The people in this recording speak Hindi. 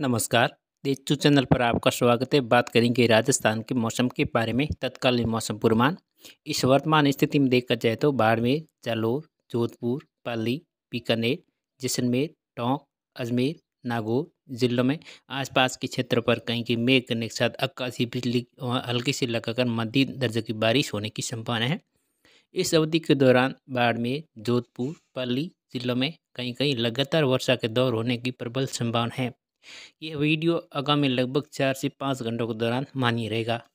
नमस्कार देचू चैनल पर आपका स्वागत है बात करेंगे राजस्थान के मौसम के बारे में तत्कालीन मौसम पूर्वान इस वर्तमान स्थिति में देखा जाए तो बाड़मेर जालोर जोधपुर पाली बीकानेर जैसलमेर टोंक अजमेर नागौर जिलों में आसपास के क्षेत्रों पर कहीं कहीं मेघ करने के साथ अक्काशी बिजली हल्की से लगाकर मध्यम दर्जे की बारिश होने की संभावना है इस अवधि के दौरान बाड़मेर जोधपुर पाली जिलों में कहीं कहीं लगातार वर्षा के दौर होने की प्रबल संभावना है यह वीडियो आगामी लगभग चार से पाँच घंटों के दौरान मान्य रहेगा